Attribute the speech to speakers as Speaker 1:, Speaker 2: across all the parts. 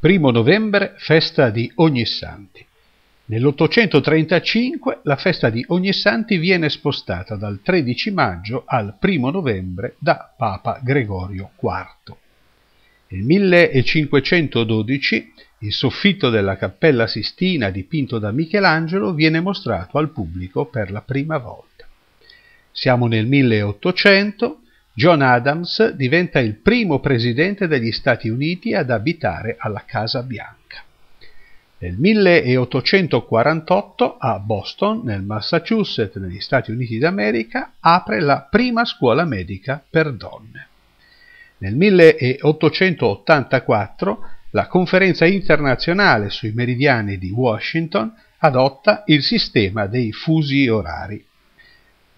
Speaker 1: Primo novembre, festa di Ognissanti. Nell'835 la festa di Ognissanti viene spostata dal 13 maggio al 1 novembre da Papa Gregorio IV. Nel 1512 il soffitto della Cappella Sistina dipinto da Michelangelo viene mostrato al pubblico per la prima volta. Siamo nel 1800, John Adams diventa il primo presidente degli Stati Uniti ad abitare alla Casa Bianca. Nel 1848 a Boston, nel Massachusetts, negli Stati Uniti d'America, apre la prima scuola medica per donne. Nel 1884 la Conferenza internazionale sui meridiani di Washington adotta il sistema dei fusi orari,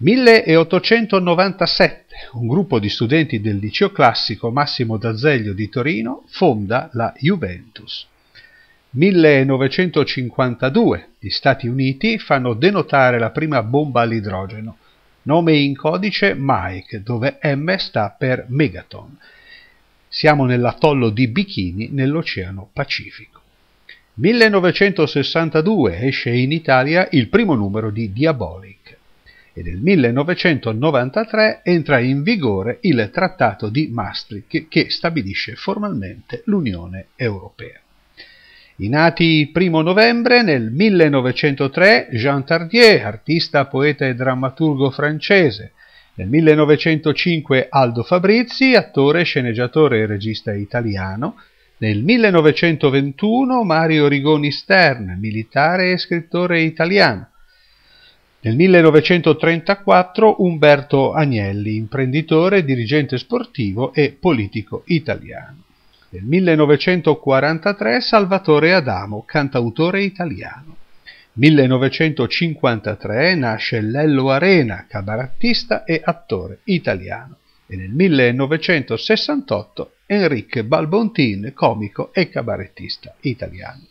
Speaker 1: 1897 un gruppo di studenti del liceo classico Massimo D'Azeglio di Torino fonda la Juventus. 1952 gli Stati Uniti fanno denotare la prima bomba all'idrogeno, nome in codice Mike, dove M sta per megaton. Siamo nell'atollo di Bikini nell'Oceano Pacifico. 1962 esce in Italia il primo numero di Diaboli e nel 1993 entra in vigore il Trattato di Maastricht che stabilisce formalmente l'Unione Europea. I nati 1 novembre nel 1903 Jean Tardier, artista, poeta e drammaturgo francese, nel 1905 Aldo Fabrizi, attore, sceneggiatore e regista italiano, nel 1921 Mario Rigoni Stern, militare e scrittore italiano, nel 1934 Umberto Agnelli, imprenditore, dirigente sportivo e politico italiano. Nel 1943 Salvatore Adamo, cantautore italiano. 1953 nasce Lello Arena, cabarattista e attore italiano. E nel 1968 Enrique Balbontin, comico e cabarettista italiano.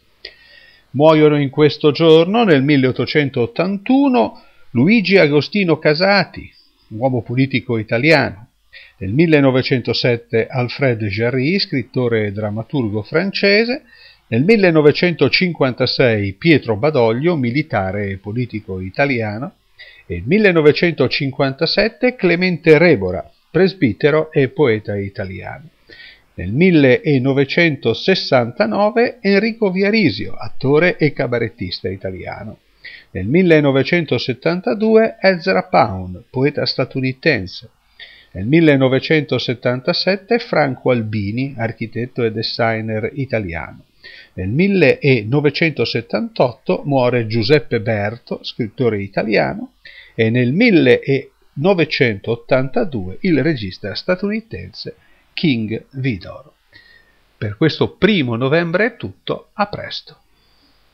Speaker 1: Muoiono in questo giorno, nel 1881, Luigi Agostino Casati, un uomo politico italiano. Nel 1907 Alfred Jarry, scrittore e drammaturgo francese. Nel 1956 Pietro Badoglio, militare e politico italiano. E nel 1957 Clemente Rebora, presbitero e poeta italiano. Nel 1969 Enrico Viarisio, attore e cabarettista italiano. Nel 1972 Ezra Pound, poeta statunitense. Nel 1977 Franco Albini, architetto e designer italiano. Nel 1978 muore Giuseppe Berto, scrittore italiano, e nel 1982 il regista statunitense King Vidor. Per questo primo novembre è tutto, a presto.